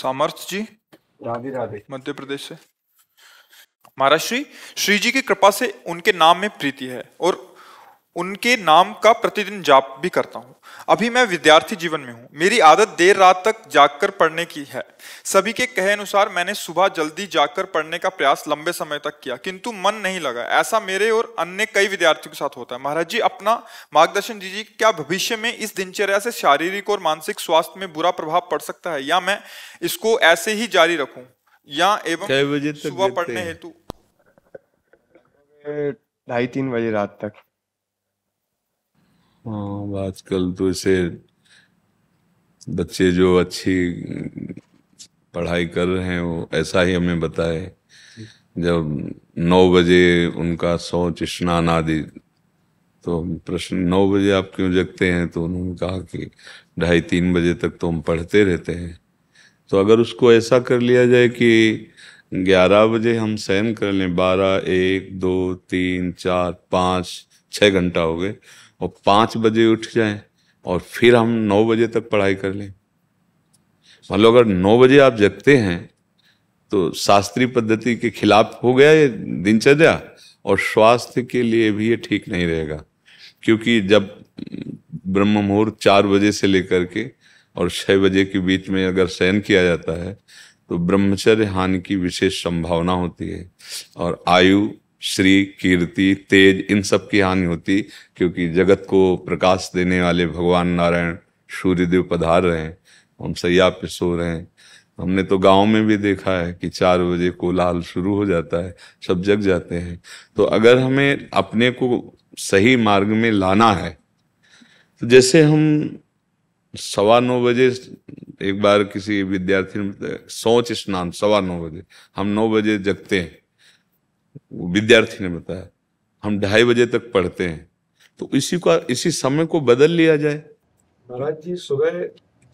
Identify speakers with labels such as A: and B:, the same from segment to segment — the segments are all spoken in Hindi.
A: सामर्थ जी राधे राधे मध्य प्रदेश से महाराज श्री श्री जी की कृपा से उनके नाम में प्रीति है और उनके नाम का प्रतिदिन जाप भी करता हूँ अभी मैं विद्यार्थी जीवन में हूँ मेरी आदत देर रात तक जागकर पढ़ने की है सभी के कहे अनुसार मैंने सुबह जल्दी जाकर पढ़ने का प्रयास लंबे समय तक किया किंतु मन नहीं लगा ऐसा मेरे और अन्य कई विद्यार्थियों के साथ होता है महाराज जी अपना मार्गदर्शन दीजिए क्या भविष्य में इस दिनचर्या से शारीरिक और मानसिक स्वास्थ्य में बुरा प्रभाव पड़ सकता है या मैं इसको ऐसे ही जारी रखूं या एवं सुबह पढ़ने हेतु ढाई तीन बजे रात तक हाँ आजकल तो ऐसे बच्चे जो अच्छी पढ़ाई कर रहे हैं वो ऐसा ही हमें बताए जब नौ बजे उनका शौच स्नान आदि तो प्रश्न नौ बजे आप क्यों जगते हैं तो उन्होंने कहा कि ढाई तीन बजे तक तो हम पढ़ते रहते हैं तो अगर उसको ऐसा कर लिया जाए कि ग्यारह बजे हम सहन कर लें बारह एक दो तीन चार पाँच छः घंटा हो गए और पाँच बजे उठ जाए और फिर हम नौ बजे तक पढ़ाई कर लें मान लो अगर नौ बजे आप जगते हैं तो शास्त्रीय पद्धति के खिलाफ हो गया ये दिनचर्या और स्वास्थ्य के लिए भी ये ठीक नहीं रहेगा क्योंकि जब ब्रह्म मुहूर्त चार बजे से लेकर के और छः बजे के बीच में अगर शयन किया जाता है तो ब्रह्मचर्य हानि की विशेष संभावना होती है और आयु श्री कीर्ति तेज इन सब की हानि होती क्योंकि जगत को प्रकाश देने वाले भगवान नारायण सूर्यदेव पधार रहे हैं हम सैया पे सो रहे हैं हमने तो गांव में भी देखा है कि चार बजे कोलाहल शुरू हो जाता है सब जग जाते हैं तो अगर हमें अपने को सही मार्ग में लाना है तो जैसे हम सवा नौ बजे एक बार किसी विद्यार्थी ने शौच स्नान सवा नौ बजे हम नौ बजे जगते हैं विद्यार्थी ने बताया हम ढाई बजे तक पढ़ते हैं तो इसी का इसी समय को बदल लिया जाए महाराज जी सुबह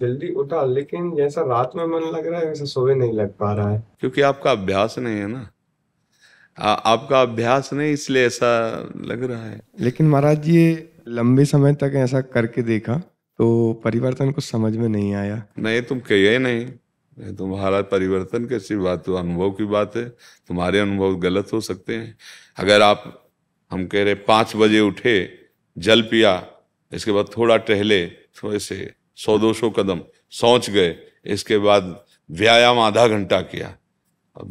A: जल्दी उठा लेकिन जैसा रात में मन लग रहा है वैसा सुबह नहीं लग पा रहा है क्योंकि आपका अभ्यास नहीं है ना आ, आपका अभ्यास नहीं इसलिए ऐसा लग रहा है लेकिन महाराज जी लंबे समय तक ऐसा करके देखा तो परिवर्तन को समझ में नहीं आया नहीं तुम कहिए नहीं तुम्हारा परिवर्तन कैसी बात तो अनुभव की बात है तुम्हारे अनुभव गलत हो सकते हैं अगर आप हम कह रहे पाँच बजे उठे जल पिया इसके बाद थोड़ा टहले थोड़े से सौ दो सौ कदम सोच गए इसके बाद व्यायाम आधा घंटा किया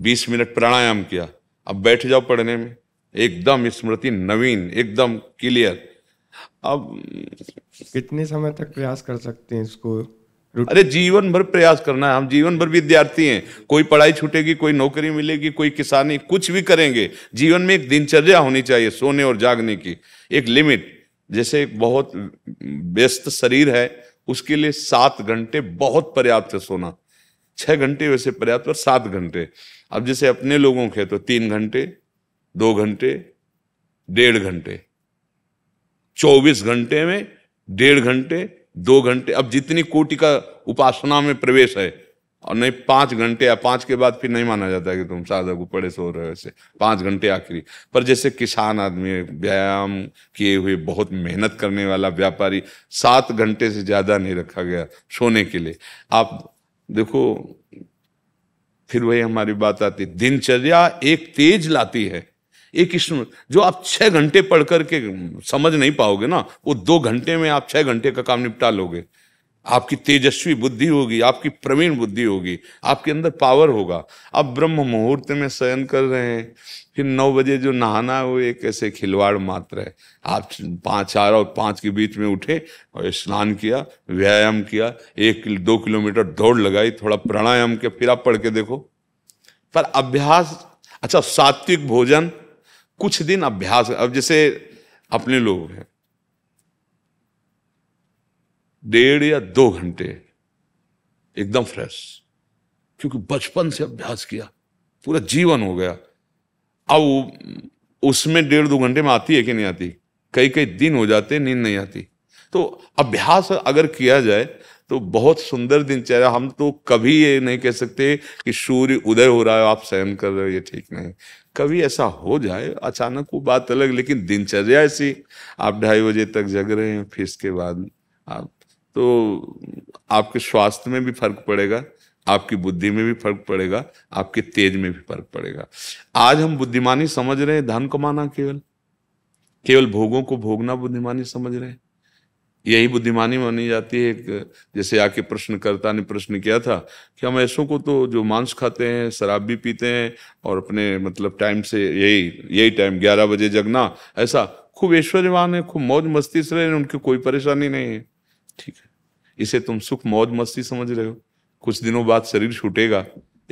A: बीस मिनट प्राणायाम किया अब बैठ जाओ पढ़ने में एकदम स्मृति नवीन एकदम क्लियर अब कितने समय तक प्रयास कर सकते हैं इसको अरे जीवन भर प्रयास करना है हम जीवन भर विद्यार्थी हैं कोई पढ़ाई छूटेगी कोई नौकरी मिलेगी कोई किसानी कुछ भी करेंगे जीवन में एक दिनचर्या होनी चाहिए सोने और जागने की एक लिमिट जैसे एक बहुत व्यस्त शरीर है उसके लिए सात घंटे बहुत पर्याप्त है सोना छः घंटे वैसे पर्याप्त और सात घंटे अब जैसे अपने लोगों के तो तीन घंटे दो घंटे डेढ़ घंटे चौबीस घंटे में डेढ़ घंटे दो घंटे अब जितनी कोटि का उपासना में प्रवेश है और नहीं पाँच घंटे या पाँच के बाद फिर नहीं माना जाता कि तुम साधक पड़े सो रहे हो ऐसे पाँच घंटे आखिरी पर जैसे किसान आदमी व्यायाम किए हुए बहुत मेहनत करने वाला व्यापारी सात घंटे से ज़्यादा नहीं रखा गया सोने के लिए आप देखो फिर वही हमारी बात आती दिनचर्या एक तेज लाती है एक स्मृति जो आप छः घंटे पढ़ करके समझ नहीं पाओगे ना वो दो घंटे में आप छः घंटे का काम निपटा लोगे आपकी तेजस्वी बुद्धि होगी आपकी प्रवीण बुद्धि होगी आपके अंदर पावर होगा आप ब्रह्म मुहूर्त में शयन कर रहे हैं फिर नौ बजे जो नहाना है वो एक ऐसे खिलवाड़ मात्र है आप पाँच चार और पाँच के बीच में उठे और स्नान किया व्यायाम किया एक दो किलोमीटर दौड़ लगाई थोड़ा प्राणायाम किया फिर आप पढ़ के देखो पर अभ्यास अच्छा सात्विक भोजन कुछ दिन अभ्यास अब जैसे अपने लोग हैं डेढ़ या दो घंटे एकदम फ्रेश क्योंकि बचपन से अभ्यास किया पूरा जीवन हो गया अब उसमें डेढ़ दो घंटे में आती है कि नहीं आती कई कई दिन हो जाते नींद नहीं आती तो अभ्यास अगर किया जाए तो बहुत सुंदर दिनचर्या हम तो कभी ये नहीं कह सकते कि सूर्य उदय हो रहा है आप सहन कर रहे हो ये ठीक नहीं कभी ऐसा हो जाए अचानक वो बात अलग लेकिन दिनचर्या ऐसी आप ढाई बजे तक जग रहे हैं फिर इसके बाद आप तो आपके स्वास्थ्य में भी फर्क पड़ेगा आपकी बुद्धि में भी फर्क पड़ेगा आपके तेज में भी फर्क पड़ेगा आज हम बुद्धिमानी समझ रहे हैं धन कमाना केवल केवल भोगों को भोगना बुद्धिमानी समझ रहे हैं यही बुद्धिमानी मानी जाती है एक जैसे आके प्रश्नकर्ता ने प्रश्न किया था कि हम ऐसों को तो जो मांस खाते हैं शराब भी पीते हैं और अपने मतलब टाइम से यही यही टाइम ग्यारह बजे जगना ऐसा खूब ऐश्वर्यवान है खूब मौज मस्ती से रहे उनकी कोई परेशानी नहीं है ठीक है इसे तुम सुख मौज मस्ती समझ रहे हो कुछ दिनों बाद शरीर छूटेगा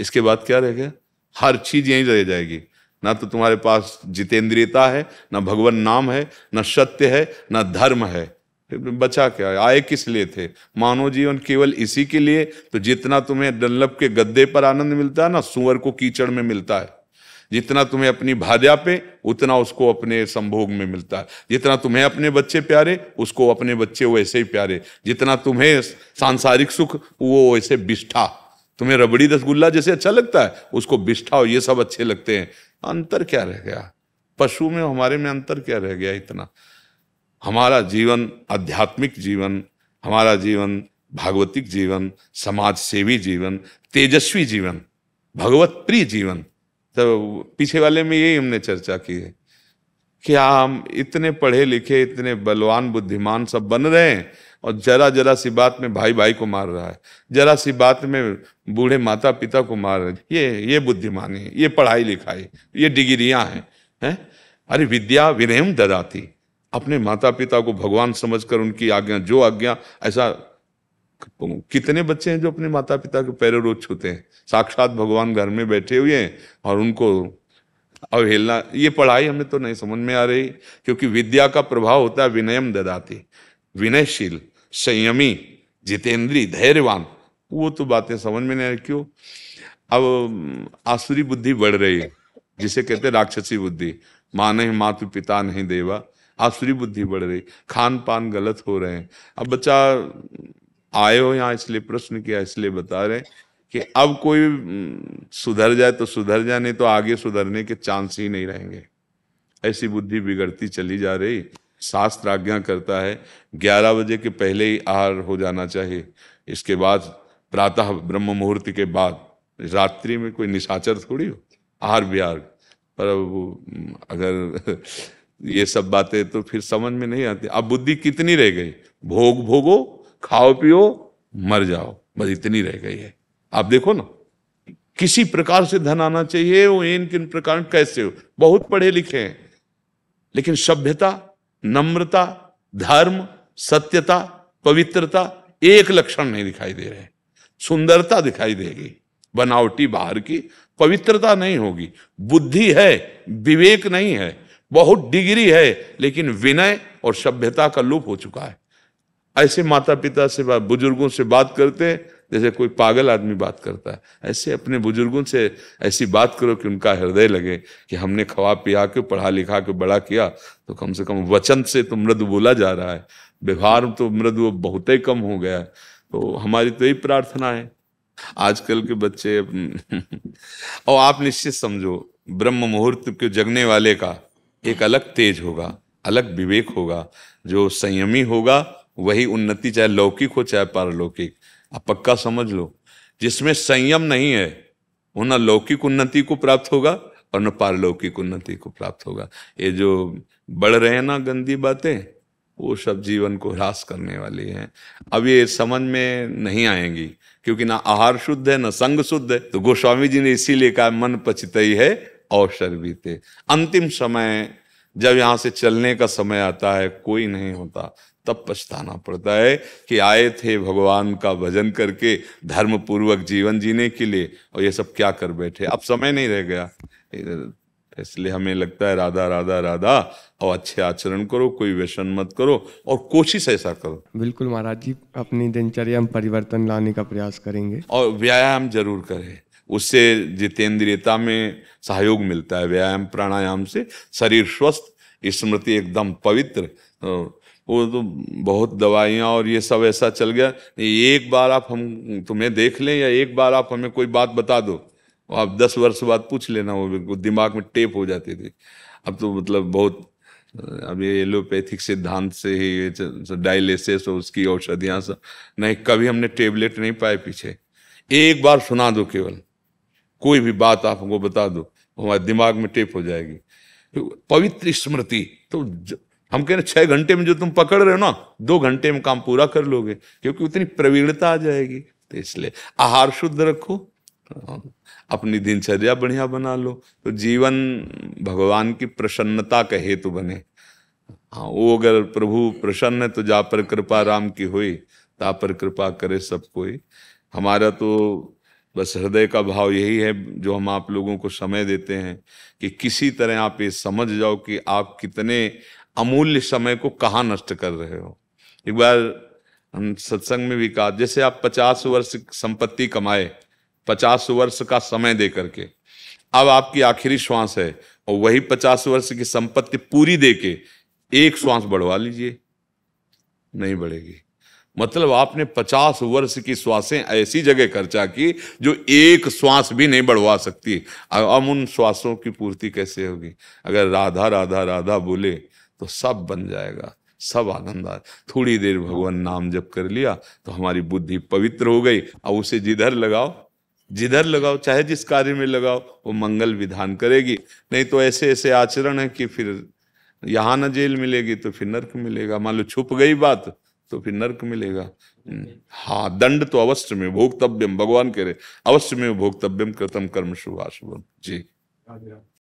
A: इसके बाद क्या रहेगा हर चीज यहीं रह जाएगी ना तो तुम्हारे पास जितेंद्रियता है ना भगवान नाम है ना सत्य है ना धर्म है बचा क्या आए किस लिए थे मानव जीवन केवल इसी के लिए तो जितना तुम्हें डल्लभ के गद्दे पर आनंद मिलता है ना सुअर को कीचड़ में मिलता है जितना तुम्हें अपनी भाजा पे उतना उसको अपने संभोग में मिलता है जितना तुम्हें अपने बच्चे प्यारे उसको अपने बच्चे वैसे ही प्यारे जितना तुम्हें सांसारिक सुख वो वैसे बिष्ठा तुम्हें रबड़ी रसगुल्ला जैसे अच्छा लगता है उसको बिष्ठा ये सब अच्छे लगते हैं अंतर क्या रह गया पशु में हमारे में अंतर क्या रह गया इतना हमारा जीवन आध्यात्मिक जीवन हमारा जीवन भागवतिक जीवन समाज सेवी जीवन तेजस्वी जीवन भगवत प्रिय जीवन तो पीछे वाले में यही हमने चर्चा की है कि हम इतने पढ़े लिखे इतने बलवान बुद्धिमान सब बन रहे हैं और जरा जरा सी बात में भाई भाई को मार रहा है जरा सी बात में बूढ़े माता पिता को मार रहे ये ये बुद्धिमानी ये पढ़ाई लिखाई ये डिग्रियां हैं हैं अरे विद्या विनयम ददाती अपने माता पिता को भगवान समझकर उनकी आज्ञा जो आज्ञा ऐसा कितने बच्चे हैं जो अपने माता पिता के पैरों रोज छूते हैं साक्षात भगवान घर में बैठे हुए हैं और उनको अवहेलना ये पढ़ाई हमें तो नहीं समझ में आ रही क्योंकि विद्या का प्रभाव होता है विनयम ददाती विनयशील संयमी जितेंद्री धैर्यवान वो तो बातें समझ में नहीं आ क्यों अब आसुरी बुद्धि बढ़ रही है जिसे कहते राक्षसी बुद्धि माँ नहीं मातु पिता नहीं देवा आसुरी बुद्धि बढ़ रही खान पान गलत हो रहे हैं अब बच्चा आए हो यहाँ इसलिए प्रश्न किया इसलिए बता रहे कि अब कोई सुधर जाए तो सुधर जाए नहीं तो आगे सुधरने के चांस ही नहीं रहेंगे ऐसी बुद्धि बिगड़ती चली जा रही शास्त्र आज्ञा करता है ग्यारह बजे के पहले ही आहार हो जाना चाहिए इसके बाद प्रातः ब्रह्म मुहूर्त के बाद रात्रि में कोई निशाचर थोड़ी हो आहार विहार पर अब अगर ये सब बातें तो फिर समझ में नहीं आती अब बुद्धि कितनी रह गई भोग भोगो खाओ पियो मर जाओ बस इतनी रह गई है आप देखो ना किसी प्रकार से धन आना चाहिए वो इन किन प्रकार कैसे हो बहुत पढ़े लिखे हैं लेकिन सभ्यता नम्रता धर्म सत्यता पवित्रता एक लक्षण नहीं दिखाई दे रहे सुंदरता दिखाई देगी बनावटी बाहर की पवित्रता नहीं होगी बुद्धि है विवेक नहीं है बहुत डिग्री है लेकिन विनय और सभ्यता का लुप हो चुका है ऐसे माता पिता से बुजुर्गों से बात करते जैसे कोई पागल आदमी बात करता है ऐसे अपने बुजुर्गों से ऐसी बात करो कि उनका हृदय लगे कि हमने खवा पिया के पढ़ा लिखा के बड़ा किया तो कम से कम वचन से तो मृद बोला जा रहा है व्यवहार तो मृद वो बहुत ही कम हो गया है तो हमारी तो यही प्रार्थना है आजकल के बच्चे और आप निश्चित समझो ब्रह्म मुहूर्त के जगने वाले का एक अलग तेज होगा अलग विवेक होगा जो संयमी होगा वही उन्नति चाहे लौकिक हो चाहे पारलौकिक आप पक्का समझ लो जिसमें संयम नहीं है वो न लौकिक उन्नति को प्राप्त होगा और न पारलौकिक उन्नति को प्राप्त होगा ये जो बढ़ रहे हैं ना गंदी बातें वो सब जीवन को ह्रास करने वाली हैं अब ये समझ में नहीं आएंगी क्योंकि ना आहार शुद्ध है ना संग शुद्ध है तो गोस्वामी जी ने इसीलिए कहा मन पचित है अवसर बीते अंतिम समय जब यहाँ से चलने का समय आता है कोई नहीं होता तब पछताना पड़ता है कि आए थे भगवान का भजन करके धर्म पूर्वक जीवन जीने के लिए और ये सब क्या कर बैठे अब समय नहीं रह गया इसलिए हमें लगता है राधा राधा राधा और अच्छे आचरण करो कोई व्यसन मत करो और कोशिश ऐसा करो बिल्कुल महाराज जी अपनी दिनचर्या में परिवर्तन लाने का प्रयास करेंगे और व्यायाम जरूर करें उससे जितेंद्रियता में सहयोग मिलता है व्यायाम प्राणायाम से शरीर स्वस्थ स्मृति एकदम पवित्र वो तो बहुत दवाइयाँ और ये सब ऐसा चल गया एक बार आप हम तुम्हें देख लें या एक बार आप हमें कोई बात बता दो आप दस वर्ष बाद पूछ लेना वो बिल्कुल दिमाग में टेप हो जाती थी अब तो मतलब बहुत अब ये एलोपैथिक सिद्धांत से ही डायलिसिस और उसकी औषधियाँ सब नहीं कभी हमने टेबलेट नहीं पाए पीछे एक बार सुना दो केवल कोई भी बात आप हमको बता दो हमारे दिमाग में टेप हो जाएगी तो पवित्र स्मृति तो हम कह रहे छह घंटे में जो तुम पकड़ रहे हो ना दो घंटे में काम पूरा कर लोगे क्योंकि उतनी प्रवीणता आ जाएगी तो इसलिए आहार शुद्ध रखो अपनी दिनचर्या बढ़िया बना लो तो जीवन भगवान की प्रसन्नता का हेतु बने हाँ वो अगर प्रभु प्रसन्न है तो जा पर कृपा राम की हुई ता पर कृपा करे सब कोई हमारा तो बस हृदय का भाव यही है जो हम आप लोगों को समय देते हैं कि किसी तरह आप ये समझ जाओ कि आप कितने अमूल्य समय को कहाँ नष्ट कर रहे हो एक बार हम सत्संग में भी कहा जैसे आप पचास वर्ष संपत्ति कमाए पचास वर्ष का समय दे करके अब आपकी आखिरी श्वास है और वही पचास वर्ष की संपत्ति पूरी दे के एक श्वास बढ़वा लीजिए नहीं बढ़ेगी मतलब आपने पचास वर्ष की श्वासें ऐसी जगह खर्चा की जो एक श्वास भी नहीं बढ़वा सकती अब उन श्वासों की पूर्ति कैसे होगी अगर राधा राधा राधा बोले तो सब बन जाएगा सब आनंद आ थोड़ी देर भगवान नाम जप कर लिया तो हमारी बुद्धि पवित्र हो गई अब उसे जिधर लगाओ जिधर लगाओ चाहे जिस कार्य में लगाओ वो मंगल विधान करेगी नहीं तो ऐसे ऐसे आचरण है कि फिर यहाँ न जेल मिलेगी तो फिर नर्क मिलेगा मान लो छुप गई बात तो फिर नर्क हम्म। मिलेगा हाँ दंड तो अवश्य में भोक्तव्यम भगवान कह रहे अवश्य में भोक्तव्यम कृतम कर्म शुभ जी